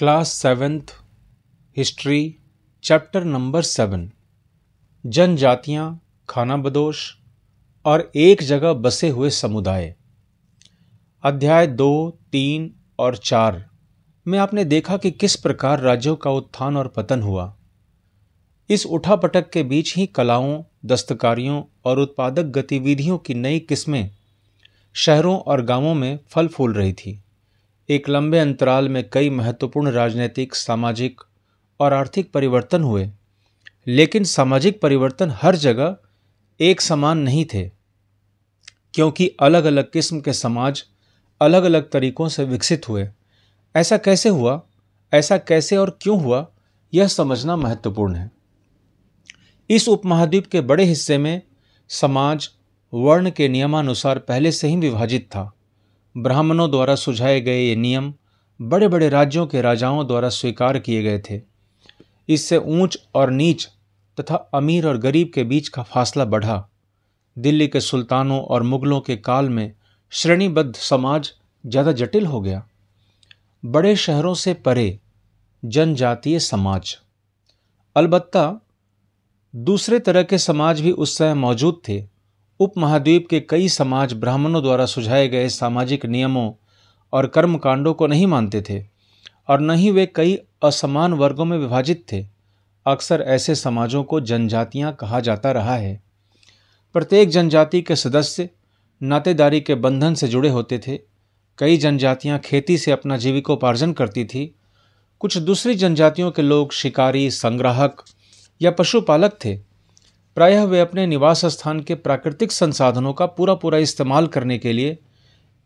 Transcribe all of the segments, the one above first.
class seventh history chapter number seven जनजातियाँ खाना बदोश और एक जगह बसे हुए समुदाय अध्याय दो तीन और चार में आपने देखा कि किस प्रकार राज्यों का उत्थान और पतन हुआ इस उठापटक के बीच ही कलाओं दस्तकारियों और उत्पादक गतिविधियों की नई किस्में शहरों और गांवों में फल फूल रही थी एक लंबे अंतराल में कई महत्वपूर्ण राजनीतिक सामाजिक और आर्थिक परिवर्तन हुए लेकिन सामाजिक परिवर्तन हर जगह एक समान नहीं थे क्योंकि अलग अलग किस्म के समाज अलग अलग तरीकों से विकसित हुए ऐसा कैसे हुआ ऐसा कैसे और क्यों हुआ यह समझना महत्वपूर्ण है इस उपमहाद्वीप के बड़े हिस्से में समाज वर्ण के नियमानुसार पहले से ही विभाजित था ब्राह्मणों द्वारा सुझाए गए ये नियम बड़े बड़े राज्यों के राजाओं द्वारा स्वीकार किए गए थे इससे ऊंच और नीच तथा अमीर और गरीब के बीच का फासला बढ़ा दिल्ली के सुल्तानों और मुगलों के काल में श्रेणीबद्ध समाज ज़्यादा जटिल हो गया बड़े शहरों से परे जनजातीय समाज अलबत्ता दूसरे तरह के समाज भी उस समय मौजूद थे उपमहाद्वीप के कई समाज ब्राह्मणों द्वारा सुझाए गए सामाजिक नियमों और कर्मकांडों को नहीं मानते थे और न ही वे कई असमान वर्गों में विभाजित थे अक्सर ऐसे समाजों को जनजातियां कहा जाता रहा है प्रत्येक जनजाति के सदस्य नातेदारी के बंधन से जुड़े होते थे कई जनजातियां खेती से अपना जीविकोपार्जन करती थी कुछ दूसरी जनजातियों के लोग शिकारी संग्राहक या पशुपालक थे प्रायः वे अपने निवास स्थान के प्राकृतिक संसाधनों का पूरा पूरा इस्तेमाल करने के लिए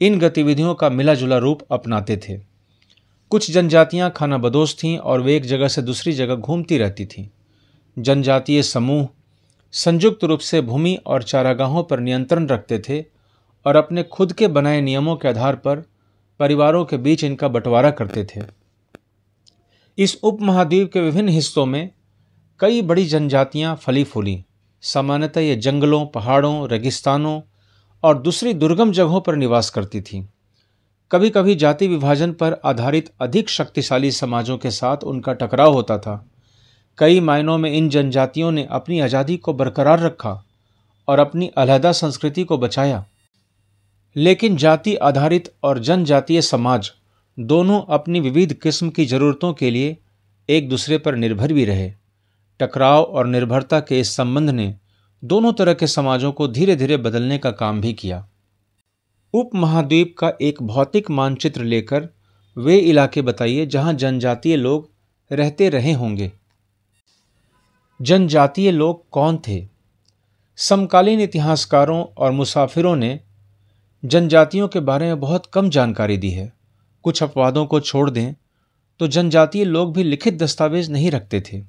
इन गतिविधियों का मिला जुला रूप अपनाते थे कुछ जनजातियां खाना बदोश थीं और वे एक जगह से दूसरी जगह घूमती रहती थीं जनजातीय समूह संयुक्त रूप से भूमि और चारागाहों पर नियंत्रण रखते थे और अपने खुद के बनाए नियमों के आधार पर परिवारों के बीच इनका बंटवारा करते थे इस उपमहाद्वीप के विभिन्न हिस्सों में कई बड़ी जनजातियां फली फूली सामान्यतः ये जंगलों पहाड़ों रेगिस्तानों और दूसरी दुर्गम जगहों पर निवास करती थीं कभी कभी जाति विभाजन पर आधारित अधिक शक्तिशाली समाजों के साथ उनका टकराव होता था कई मायनों में इन जनजातियों ने अपनी आज़ादी को बरकरार रखा और अपनी अलहदा संस्कृति को बचाया लेकिन जाति आधारित और जनजातीय समाज दोनों अपनी विविध किस्म की ज़रूरतों के लिए एक दूसरे पर निर्भर भी रहे टकराव और निर्भरता के इस संबंध ने दोनों तरह के समाजों को धीरे धीरे बदलने का काम भी किया उपमहाद्वीप का एक भौतिक मानचित्र लेकर वे इलाके बताइए जहां जनजातीय लोग रहते रहे होंगे जनजातीय लोग कौन थे समकालीन इतिहासकारों और मुसाफिरों ने जनजातियों के बारे में बहुत कम जानकारी दी है कुछ अपवादों को छोड़ दें तो जनजातीय लोग भी लिखित दस्तावेज नहीं रखते थे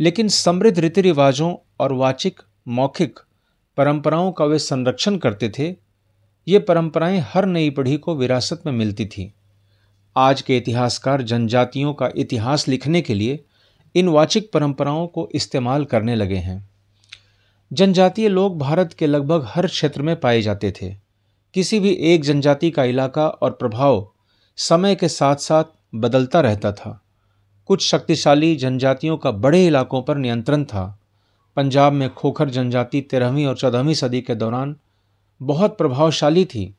लेकिन समृद्ध रीति रिवाजों और वाचिक मौखिक परंपराओं का वे संरक्षण करते थे ये परंपराएं हर नई पीढ़ी को विरासत में मिलती थीं आज के इतिहासकार जनजातियों का इतिहास लिखने के लिए इन वाचिक परंपराओं को इस्तेमाल करने लगे हैं जनजातीय लोग भारत के लगभग हर क्षेत्र में पाए जाते थे किसी भी एक जनजाति का इलाका और प्रभाव समय के साथ साथ बदलता रहता था कुछ शक्तिशाली जनजातियों का बड़े इलाकों पर नियंत्रण था पंजाब में खोखर जनजाति तेरहवीं और चौदहवीं सदी के दौरान बहुत प्रभावशाली थी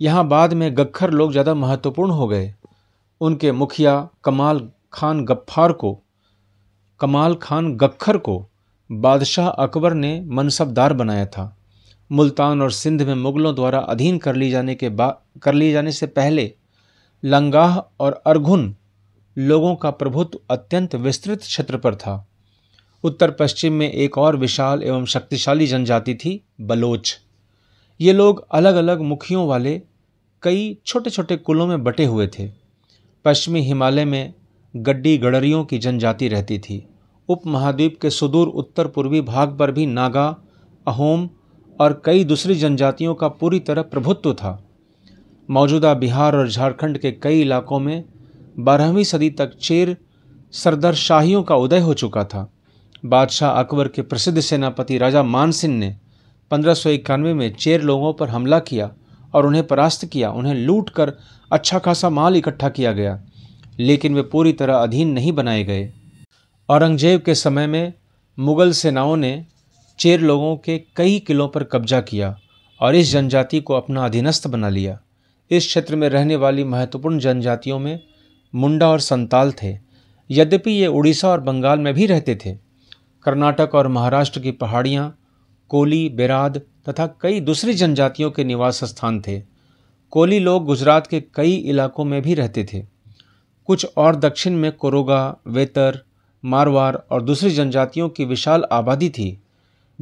यहाँ बाद में गखर लोग ज़्यादा महत्वपूर्ण हो गए उनके मुखिया कमाल खान गफ्फार को कमाल खान गखर को बादशाह अकबर ने मनसबदार बनाया था मुल्तान और सिंध में मुग़लों द्वारा अधीन कर लिए जाने के बा कर लिए जाने से पहले लंगाह और अर्घुन लोगों का प्रभुत्व अत्यंत विस्तृत क्षेत्र पर था उत्तर पश्चिम में एक और विशाल एवं शक्तिशाली जनजाति थी बलोच ये लोग अलग अलग मुखियों वाले कई छोटे छोटे कुलों में बटे हुए थे पश्चिमी हिमालय में गड्डी गडरियों की जनजाति रहती थी उपमहाद्वीप के सुदूर उत्तर पूर्वी भाग पर भी नागा अहोम और कई दूसरी जनजातियों का पूरी तरह प्रभुत्व था मौजूदा बिहार और झारखंड के कई इलाकों में बारहवीं सदी तक चेर सरदार शाहियों का उदय हो चुका था बादशाह अकबर के प्रसिद्ध सेनापति राजा मानसिंह ने पंद्रह में चेर लोगों पर हमला किया और उन्हें परास्त किया उन्हें लूट कर अच्छा खासा माल इकट्ठा किया गया लेकिन वे पूरी तरह अधीन नहीं बनाए गए औरंगजेब के समय में मुगल सेनाओं ने चेर लोगों के कई किलों पर कब्जा किया और इस जनजाति को अपना अधीनस्थ बना लिया इस क्षेत्र में रहने वाली महत्वपूर्ण जनजातियों में मुंडा और संताल थे यद्यपि ये उड़ीसा और बंगाल में भी रहते थे कर्नाटक और महाराष्ट्र की पहाड़ियाँ कोली बेराद तथा कई दूसरी जनजातियों के निवास स्थान थे कोली लोग गुजरात के कई इलाकों में भी रहते थे कुछ और दक्षिण में कोरोगा वेतर मारवार और दूसरी जनजातियों की विशाल आबादी थी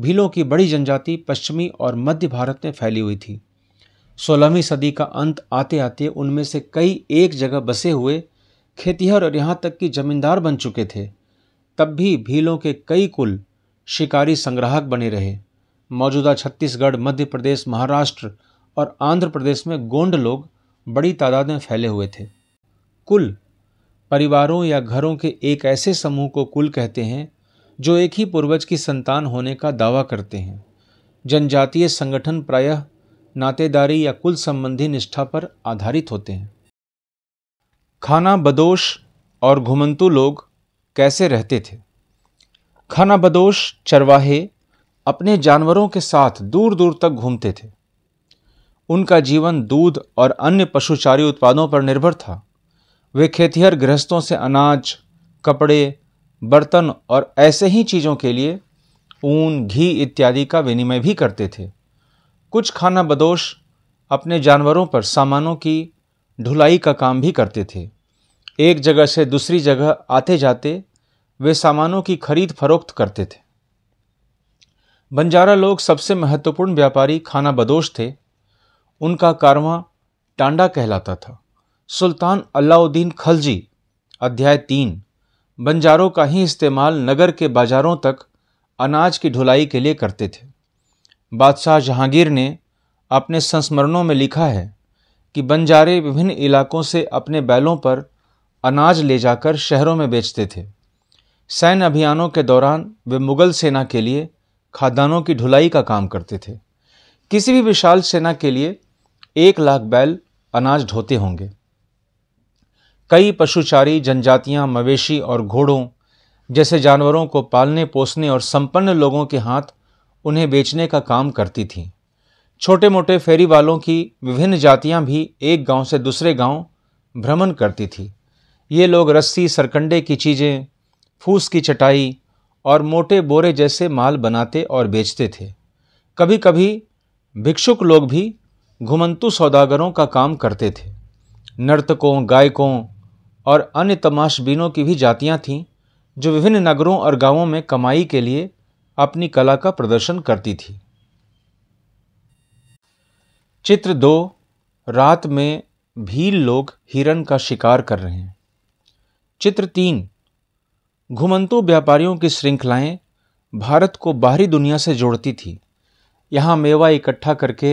भीलों की बड़ी जनजाति पश्चिमी और मध्य भारत में फैली हुई थी सोलहवीं सदी का अंत आते आते उनमें से कई एक जगह बसे हुए खेतिहर और यहाँ तक कि जमींदार बन चुके थे तब भी भीलों के कई कुल शिकारी संग्राहक बने रहे मौजूदा छत्तीसगढ़ मध्य प्रदेश महाराष्ट्र और आंध्र प्रदेश में गोंड लोग बड़ी तादाद में फैले हुए थे कुल परिवारों या घरों के एक ऐसे समूह को कुल कहते हैं जो एक ही पूर्वज की संतान होने का दावा करते हैं जनजातीय संगठन प्रायः नातेदारी या कुल संबंधी निष्ठा पर आधारित होते हैं खाना बदोश और घुमंतु लोग कैसे रहते थे खाना बदोश चरवाहे अपने जानवरों के साथ दूर दूर तक घूमते थे उनका जीवन दूध और अन्य पशुचारी उत्पादों पर निर्भर था वे खेतिहर गृहस्थों से अनाज कपड़े बर्तन और ऐसे ही चीज़ों के लिए ऊन घी इत्यादि का विनिमय भी करते थे कुछ खाना बदोश अपने जानवरों पर सामानों की ढुलाई का काम भी करते थे एक जगह से दूसरी जगह आते जाते वे सामानों की खरीद फरोख्त करते थे बंजारा लोग सबसे महत्वपूर्ण व्यापारी खाना बदोश थे उनका कारवां टांडा कहलाता था सुल्तान अलाउद्दीन खलजी अध्याय तीन बंजारों का ही इस्तेमाल नगर के बाजारों तक अनाज की ढुलाई के लिए करते थे बादशाह जहांगीर ने अपने संस्मरणों में लिखा है कि बंजारे विभिन्न इलाकों से अपने बैलों पर अनाज ले जाकर शहरों में बेचते थे सैन्य अभियानों के दौरान वे मुगल सेना के लिए खादानों की ढुलाई का काम करते थे किसी भी विशाल सेना के लिए एक लाख बैल अनाज ढोते होंगे कई पशुचारी जनजातियां मवेशी और घोड़ों जैसे जानवरों को पालने पोसने और संपन्न लोगों के हाथ उन्हें बेचने का काम करती थीं छोटे मोटे फेरी वालों की विभिन्न जातियां भी एक गांव से दूसरे गांव भ्रमण करती थी ये लोग रस्सी सरकंडे की चीज़ें फूस की चटाई और मोटे बोरे जैसे माल बनाते और बेचते थे कभी कभी भिक्षुक लोग भी घुमंतु सौदागरों का काम करते थे नर्तकों गायकों और अन्य तमाशबीनों की भी जातियां थीं जो विभिन्न नगरों और गांवों में कमाई के लिए अपनी कला का प्रदर्शन करती थी चित्र दो रात में भील लोग हिरण का शिकार कर रहे हैं चित्र तीन घुमंतु व्यापारियों की श्रृंखलाएं भारत को बाहरी दुनिया से जोड़ती थी यहाँ मेवा इकट्ठा करके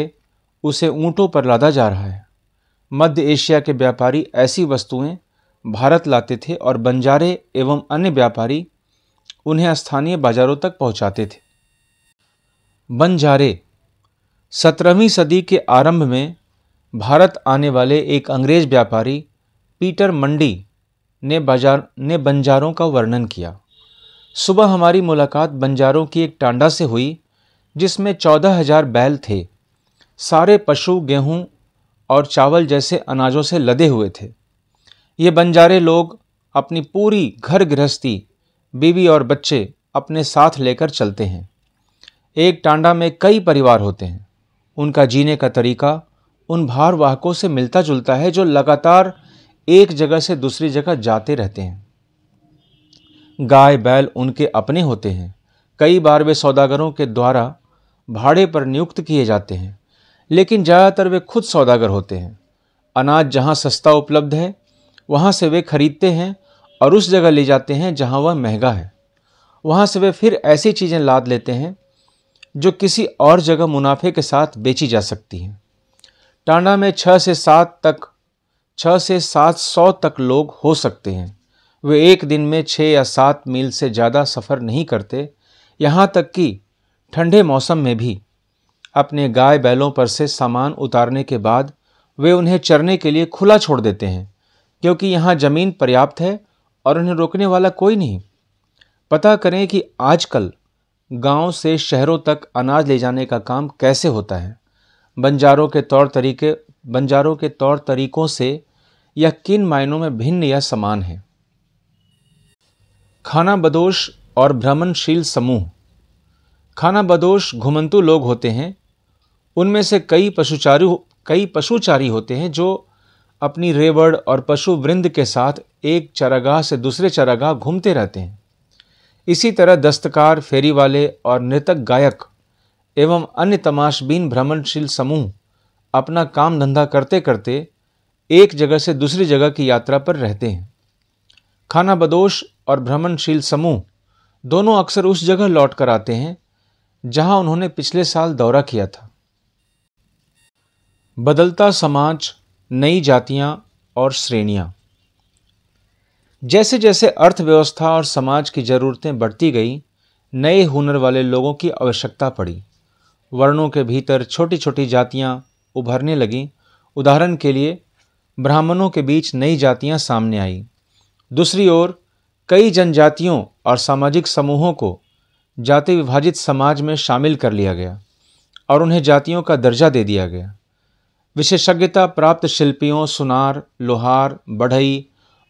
उसे ऊँटों पर लादा जा रहा है मध्य एशिया के व्यापारी ऐसी वस्तुएं भारत लाते थे और बंजारे एवं अन्य व्यापारी उन्हें स्थानीय बाजारों तक पहुंचाते थे बंजारे सत्रहवीं सदी के आरंभ में भारत आने वाले एक अंग्रेज व्यापारी पीटर मंडी ने बाजार ने बंजारों का वर्णन किया सुबह हमारी मुलाकात बंजारों की एक टांडा से हुई जिसमें चौदह हजार बैल थे सारे पशु गेहूं और चावल जैसे अनाजों से लदे हुए थे ये बंजारे लोग अपनी पूरी घर गृहस्थी बीवी और बच्चे अपने साथ लेकर चलते हैं एक टांडा में कई परिवार होते हैं उनका जीने का तरीका उन भारवाहकों से मिलता जुलता है जो लगातार एक जगह से दूसरी जगह जाते रहते हैं गाय बैल उनके अपने होते हैं कई बार वे सौदागरों के द्वारा भाड़े पर नियुक्त किए जाते हैं लेकिन ज़्यादातर वे खुद सौदागर होते हैं अनाज जहाँ सस्ता उपलब्ध है वहाँ से वे खरीदते हैं और उस जगह ले जाते हैं जहाँ वह महंगा है वहाँ से वे फिर ऐसी चीज़ें लाद लेते हैं जो किसी और जगह मुनाफे के साथ बेची जा सकती हैं टांडा में छः से सात तक छः से सात सौ तक लोग हो सकते हैं वे एक दिन में छः या सात मील से ज़्यादा सफ़र नहीं करते यहाँ तक कि ठंडे मौसम में भी अपने गाय बैलों पर से सामान उतारने के बाद वे उन्हें चरने के लिए खुला छोड़ देते हैं क्योंकि यहाँ ज़मीन पर्याप्त है और उन्हें रोकने वाला कोई नहीं पता करें कि आजकल गांव से शहरों तक अनाज ले जाने का काम कैसे होता है बंजारों के तौर तरीके बंजारों के तौर तरीकों से यह किन मायनों में भिन्न या समान है खाना बदोश और भ्रमणशील समूह खाना बदोश घुमंतु लोग होते हैं उनमें से कई पशुचारी कई पशुचारी होते हैं जो अपनी रेवड़ और पशु वृंद के साथ एक चरागाह से दूसरे चरागाह घूमते रहते हैं इसी तरह दस्तकार फेरी वाले और नृतक गायक एवं अन्य तमाशबीन भ्रमणशील समूह अपना काम धंधा करते करते एक जगह से दूसरी जगह की यात्रा पर रहते हैं खाना बदोश और भ्रमणशील समूह दोनों अक्सर उस जगह लौट कर आते हैं जहां उन्होंने पिछले साल दौरा किया था बदलता समाज नई जातियां और श्रेणियां जैसे जैसे अर्थव्यवस्था और समाज की ज़रूरतें बढ़ती गई नए हुनर वाले लोगों की आवश्यकता पड़ी वर्णों के भीतर छोटी छोटी जातियाँ उभरने लगीं उदाहरण के लिए ब्राह्मणों के बीच नई जातियाँ सामने आईं दूसरी ओर कई जनजातियों और सामाजिक समूहों को जाति विभाजित समाज में शामिल कर लिया गया और उन्हें जातियों का दर्जा दे दिया गया विशेषज्ञता प्राप्त शिल्पियों सुनार लोहार बढ़ई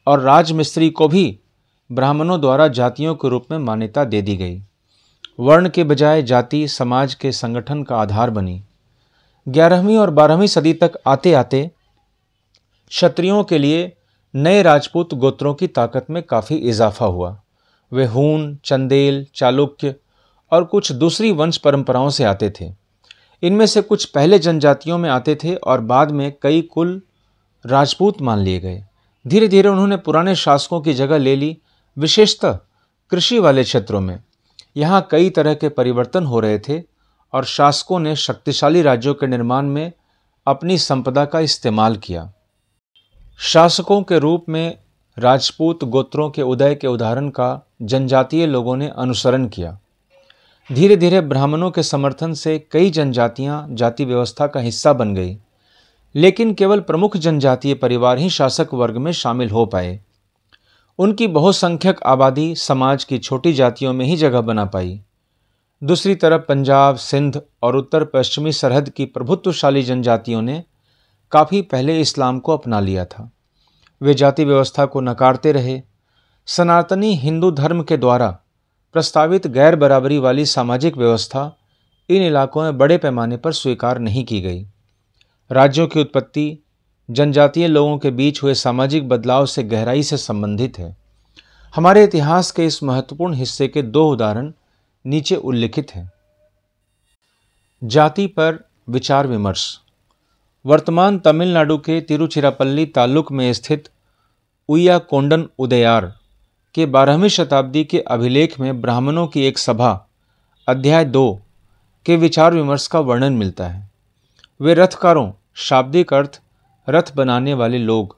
और राजमिस्त्री को भी ब्राह्मणों द्वारा जातियों के रूप में मान्यता दे दी गई वर्ण के बजाय जाति समाज के संगठन का आधार बनी ग्यारहवीं और बारहवीं सदी तक आते आते क्षत्रियों के लिए नए राजपूत गोत्रों की ताकत में काफ़ी इजाफा हुआ वे हून चंदेल चालुक्य और कुछ दूसरी वंश परंपराओं से आते थे इनमें से कुछ पहले जनजातियों में आते थे और बाद में कई कुल राजपूत मान लिए गए धीरे धीरे उन्होंने पुराने शासकों की जगह ले ली विशेषतः कृषि वाले क्षेत्रों में यहाँ कई तरह के परिवर्तन हो रहे थे और शासकों ने शक्तिशाली राज्यों के निर्माण में अपनी संपदा का इस्तेमाल किया शासकों के रूप में राजपूत गोत्रों के उदय के उदाहरण का जनजातीय लोगों ने अनुसरण किया धीरे धीरे ब्राह्मणों के समर्थन से कई जनजातियां जाति व्यवस्था का हिस्सा बन गई लेकिन केवल प्रमुख जनजातीय परिवार ही शासक वर्ग में शामिल हो पाए उनकी बहुसंख्यक आबादी समाज की छोटी जातियों में ही जगह बना पाई दूसरी तरफ पंजाब सिंध और उत्तर पश्चिमी सरहद की प्रभुत्वशाली जनजातियों ने काफ़ी पहले इस्लाम को अपना लिया था वे जाति व्यवस्था को नकारते रहे सनातनी हिंदू धर्म के द्वारा प्रस्तावित गैर बराबरी वाली सामाजिक व्यवस्था इन इलाकों में बड़े पैमाने पर स्वीकार नहीं की गई राज्यों की उत्पत्ति जनजातीय लोगों के बीच हुए सामाजिक बदलाव से गहराई से संबंधित है हमारे इतिहास के इस महत्वपूर्ण हिस्से के दो उदाहरण नीचे उल्लिखित हैं जाति पर विचार विमर्श वर्तमान तमिलनाडु के तिरुचिरापल्ली तालुक में स्थित उया कोंडन उदयार के बारहवीं शताब्दी के अभिलेख में ब्राह्मणों की एक सभा अध्याय दो के विचार विमर्श का वर्णन मिलता है वे रथकारों शाब्दिक अर्थ रथ बनाने वाले लोग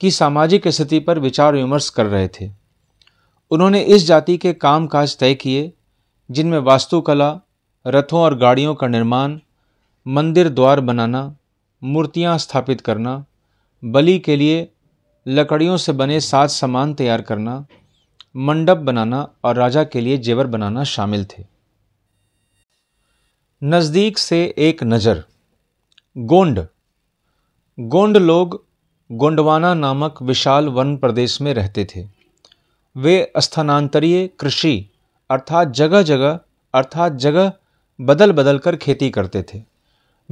की सामाजिक स्थिति पर विचार विमर्श कर रहे थे उन्होंने इस जाति के काम काज तय किए जिनमें वास्तुकला रथों और गाड़ियों का निर्माण मंदिर द्वार बनाना मूर्तियां स्थापित करना बलि के लिए लकड़ियों से बने सात सामान तैयार करना मंडप बनाना और राजा के लिए जेवर बनाना शामिल थे नज़दीक से एक नज़र गोंड गोंड लोग गोंडवाना नामक विशाल वन प्रदेश में रहते थे वे स्थानांतरीय कृषि अर्थात जगह जगह अर्थात जगह बदल बदल कर खेती करते थे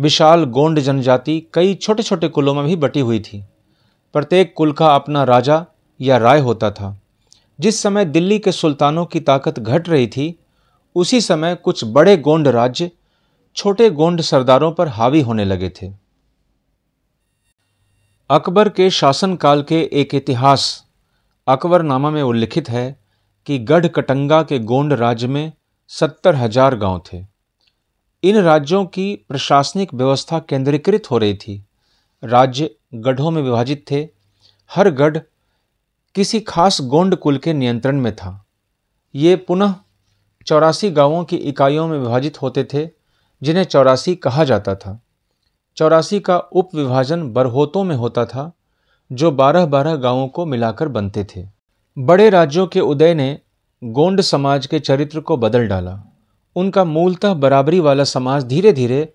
विशाल गोंड जनजाति कई छोटे छोटे कुलों में भी बटी हुई थी प्रत्येक कुल का अपना राजा या राय होता था जिस समय दिल्ली के सुल्तानों की ताकत घट रही थी उसी समय कुछ बड़े गोंड राज्य छोटे गोंड सरदारों पर हावी होने लगे थे अकबर के शासनकाल के एक इतिहास अकबरनामा में उल्लिखित है कि गढ़ कटंगा के गोंड राज्य में सत्तर हजार गाँव थे इन राज्यों की प्रशासनिक व्यवस्था केंद्रीकृत हो रही थी राज्य गढ़ों में विभाजित थे हर गढ़ किसी खास गोंड कुल के नियंत्रण में था ये पुनः चौरासी गांवों की इकाइयों में विभाजित होते थे जिन्हें चौरासी कहा जाता था चौरासी का उप विभाजन बरहोतों में होता था जो बारह बारह गांवों को मिलाकर बनते थे बड़े राज्यों के उदय ने गोंड समाज के चरित्र को बदल डाला उनका मूलतः बराबरी वाला समाज धीरे धीरे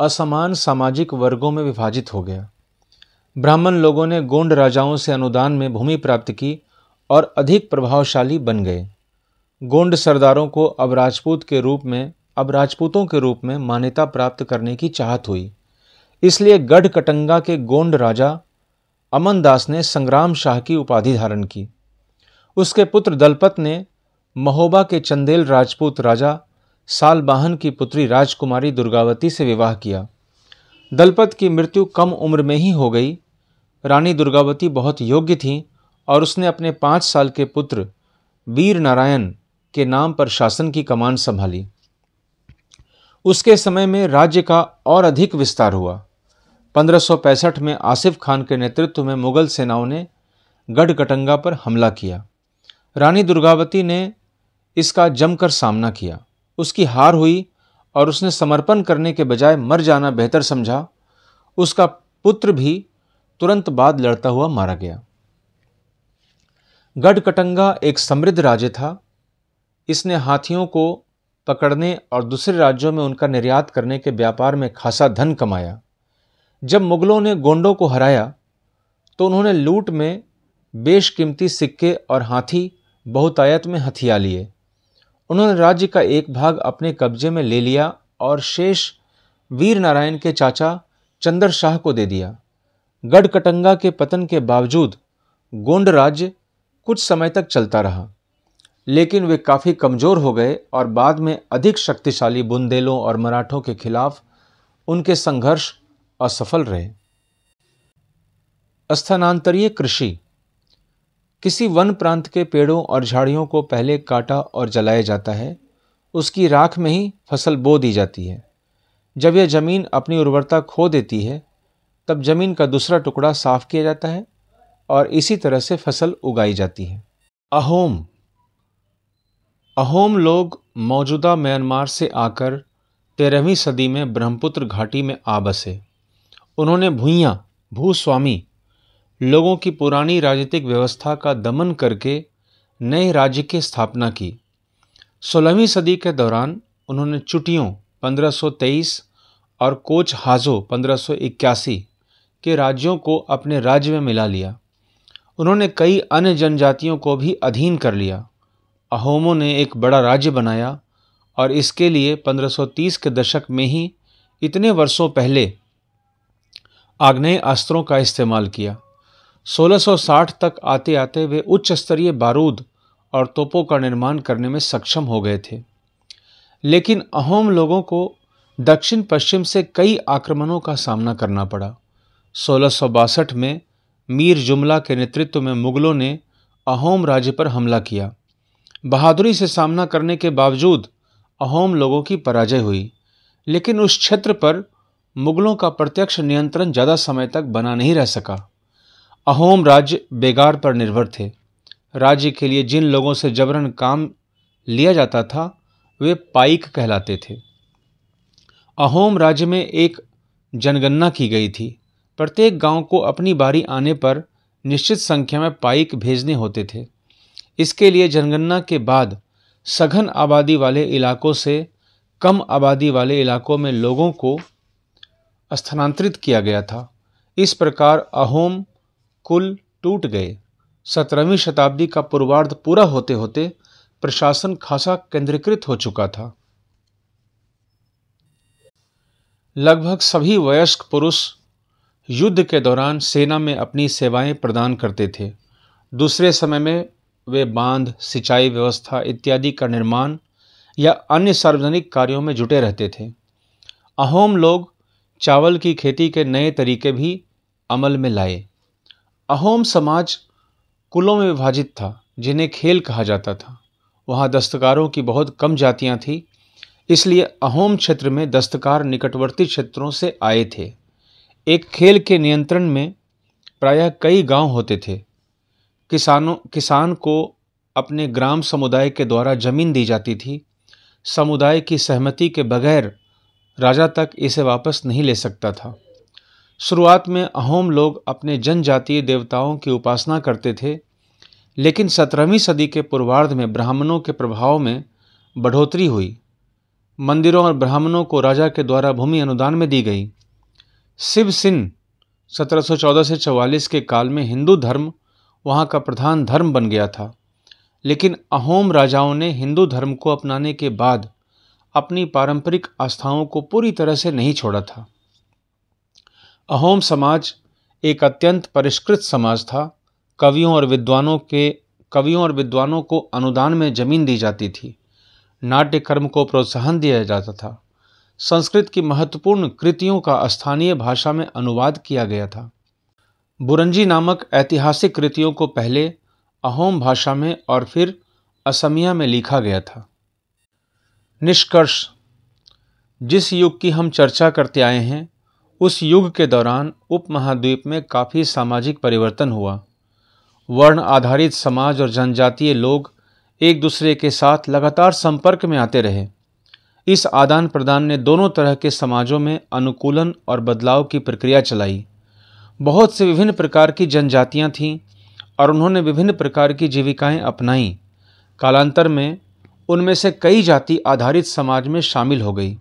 असमान सामाजिक वर्गों में विभाजित हो गया ब्राह्मण लोगों ने गोंड राजाओं से अनुदान में भूमि प्राप्त की और अधिक प्रभावशाली बन गए गोंड सरदारों को अब राजपूत के रूप में अब राजपूतों के रूप में मान्यता प्राप्त करने की चाहत हुई इसलिए गढ़कटंगा के गोंड राजा अमनदास ने संग्राम शाह की उपाधि धारण की उसके पुत्र दलपत ने महोबा के चंदेल राजपूत राजा सालबाहन की पुत्री राजकुमारी दुर्गावती से विवाह किया दलपत की मृत्यु कम उम्र में ही हो गई रानी दुर्गावती बहुत योग्य थी और उसने अपने पाँच साल के पुत्र वीर नारायण के नाम पर शासन की कमान संभाली उसके समय में राज्य का और अधिक विस्तार हुआ 1565 में आसिफ खान के नेतृत्व में मुगल सेनाओं ने गढ़कटंगा पर हमला किया रानी दुर्गावती ने इसका जमकर सामना किया उसकी हार हुई और उसने समर्पण करने के बजाय मर जाना बेहतर समझा उसका पुत्र भी तुरंत बाद लड़ता हुआ मारा गया गढ़कटंगा एक समृद्ध राज्य था इसने हाथियों को पकड़ने और दूसरे राज्यों में उनका निर्यात करने के व्यापार में खासा धन कमाया जब मुगलों ने गोंडों को हराया तो उन्होंने लूट में बेशकीमती सिक्के और हाथी बहुतायत में हथिया लिए उन्होंने राज्य का एक भाग अपने कब्जे में ले लिया और शेष वीर नारायण के चाचा चंद्र शाह को दे दिया गढ़कटंगा के पतन के बावजूद गोंड राज्य कुछ समय तक चलता रहा लेकिन वे काफ़ी कमज़ोर हो गए और बाद में अधिक शक्तिशाली बुंदेलों और मराठों के खिलाफ उनके संघर्ष असफल रहे स्थानांतरीय कृषि किसी वन प्रांत के पेड़ों और झाड़ियों को पहले काटा और जलाया जाता है उसकी राख में ही फसल बो दी जाती है जब यह ज़मीन अपनी उर्वरता खो देती है तब ज़मीन का दूसरा टुकड़ा साफ किया जाता है और इसी तरह से फसल उगाई जाती है अहोम अहोम लोग मौजूदा म्यांमार से आकर तेरहवीं सदी में ब्रह्मपुत्र घाटी में आ बसे उन्होंने भूइया भूस्वामी लोगों की पुरानी राजनीतिक व्यवस्था का दमन करके नए राज्य की स्थापना की सोलहवीं सदी के दौरान उन्होंने चुटियों 1523 और कोच हाजो 1581 के राज्यों को अपने राज्य में मिला लिया उन्होंने कई अन्य जनजातियों को भी अधीन कर लिया अहोमों ने एक बड़ा राज्य बनाया और इसके लिए 1530 के दशक में ही इतने वर्षों पहले आग्नेय अस्त्रों का इस्तेमाल किया 1660 तक आते आते वे उच्च स्तरीय बारूद और तोपों का निर्माण करने में सक्षम हो गए थे लेकिन अहोम लोगों को दक्षिण पश्चिम से कई आक्रमणों का सामना करना पड़ा सोलह में मीर जुमला के नेतृत्व में मुगलों ने अहोम राज्य पर हमला किया बहादुरी से सामना करने के बावजूद अहोम लोगों की पराजय हुई लेकिन उस क्षेत्र पर मुगलों का प्रत्यक्ष नियंत्रण ज़्यादा समय तक बना नहीं रह सका अहोम राज्य बेगार पर निर्भर थे राज्य के लिए जिन लोगों से जबरन काम लिया जाता था वे पाइक कहलाते थे अहोम राज्य में एक जनगणना की गई थी प्रत्येक गांव को अपनी बारी आने पर निश्चित संख्या में पाइक भेजने होते थे इसके लिए जनगणना के बाद सघन आबादी वाले इलाकों से कम आबादी वाले इलाकों में लोगों को स्थानांतरित किया गया था इस प्रकार अहोम कुल टूट गए सत्रहवीं शताब्दी का पूर्वार्ध पूरा होते होते प्रशासन खासा केंद्रीकृत हो चुका था लगभग सभी वयस्क पुरुष युद्ध के दौरान सेना में अपनी सेवाएं प्रदान करते थे दूसरे समय में वे बांध सिंचाई व्यवस्था इत्यादि का निर्माण या अन्य सार्वजनिक कार्यों में जुटे रहते थे अहोम लोग चावल की खेती के नए तरीके भी अमल में लाए अहोम समाज कुलों में विभाजित था जिन्हें खेल कहा जाता था वहाँ दस्तकारों की बहुत कम जातियाँ थीं इसलिए अहोम क्षेत्र में दस्तकार निकटवर्ती क्षेत्रों से आए थे एक खेल के नियंत्रण में प्रायः कई गांव होते थे किसानों किसान को अपने ग्राम समुदाय के द्वारा ज़मीन दी जाती थी समुदाय की सहमति के बगैर राजा तक इसे वापस नहीं ले सकता था शुरुआत में अहोम लोग अपने जनजातीय देवताओं की उपासना करते थे लेकिन सत्रहवीं सदी के पूर्वार्ध में ब्राह्मणों के प्रभाव में बढ़ोतरी हुई मंदिरों और ब्राह्मणों को राजा के द्वारा भूमि अनुदान में दी गई शिव सिंह सत्रह से 44 के काल में हिंदू धर्म वहाँ का प्रधान धर्म बन गया था लेकिन अहोम राजाओं ने हिंदू धर्म को अपनाने के बाद अपनी पारंपरिक आस्थाओं को पूरी तरह से नहीं छोड़ा था अहोम समाज एक अत्यंत परिष्कृत समाज था कवियों और विद्वानों के कवियों और विद्वानों को अनुदान में जमीन दी जाती थी नाट्य कर्म को प्रोत्साहन दिया जाता था संस्कृत की महत्वपूर्ण कृतियों का स्थानीय भाषा में अनुवाद किया गया था बुरंजी नामक ऐतिहासिक कृतियों को पहले अहोम भाषा में और फिर असमिया में लिखा गया था निष्कर्ष जिस युग की हम चर्चा करते आए हैं उस युग के दौरान उपमहाद्वीप में काफ़ी सामाजिक परिवर्तन हुआ वर्ण आधारित समाज और जनजातीय लोग एक दूसरे के साथ लगातार संपर्क में आते रहे इस आदान प्रदान ने दोनों तरह के समाजों में अनुकूलन और बदलाव की प्रक्रिया चलाई बहुत से विभिन्न प्रकार की जनजातियाँ थीं और उन्होंने विभिन्न प्रकार की जीविकाएँ अपनाईं कालांतर में उनमें से कई जाति आधारित समाज में शामिल हो गई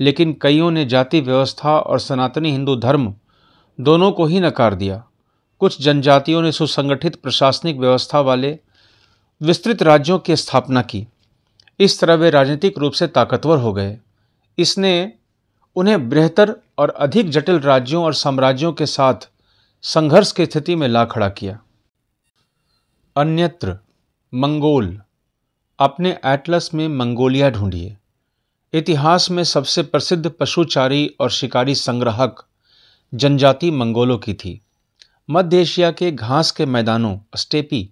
लेकिन कईयों ने जाति व्यवस्था और सनातनी हिंदू धर्म दोनों को ही नकार दिया कुछ जनजातियों ने सुसंगठित प्रशासनिक व्यवस्था वाले विस्तृत राज्यों की स्थापना की इस तरह वे राजनीतिक रूप से ताकतवर हो गए इसने उन्हें बेहतर और अधिक जटिल राज्यों और साम्राज्यों के साथ संघर्ष की स्थिति में ला खड़ा किया अन्यत्र मंगोल अपने एटलस में मंगोलिया ढूंढिए इतिहास में सबसे प्रसिद्ध पशुचारी और शिकारी संग्राहक जनजाति मंगोलों की थी मध्य एशिया के घास के मैदानों स्टेपी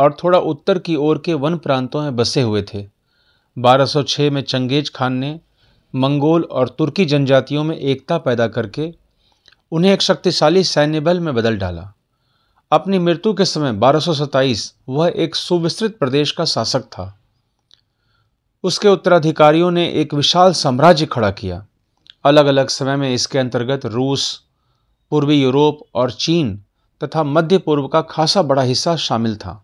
और थोड़ा उत्तर की ओर के वन प्रांतों में बसे हुए थे 1206 में चंगेज खान ने मंगोल और तुर्की जनजातियों में एकता पैदा करके उन्हें एक शक्तिशाली सैन्य बल में बदल डाला अपनी मृत्यु के समय बारह वह एक सुविस्तृत प्रदेश का शासक था उसके उत्तराधिकारियों ने एक विशाल साम्राज्य खड़ा किया अलग अलग समय में इसके अंतर्गत रूस पूर्वी यूरोप और चीन तथा मध्य पूर्व का खासा बड़ा हिस्सा शामिल था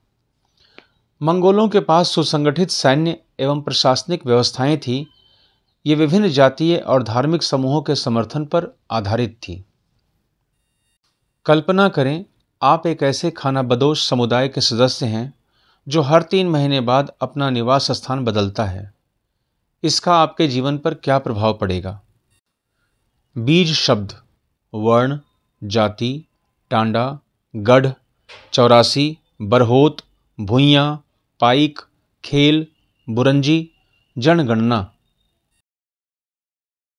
मंगोलों के पास सुसंगठित सैन्य एवं प्रशासनिक व्यवस्थाएं थीं ये विभिन्न जातीय और धार्मिक समूहों के समर्थन पर आधारित थी कल्पना करें आप एक ऐसे खानाबदोश समुदाय के सदस्य हैं जो हर तीन महीने बाद अपना निवास स्थान बदलता है इसका आपके जीवन पर क्या प्रभाव पड़ेगा बीज शब्द वर्ण जाति टांडा गढ़ चौरासी बरहोत भुइयाँ पाइक खेल बुरंजी जनगणना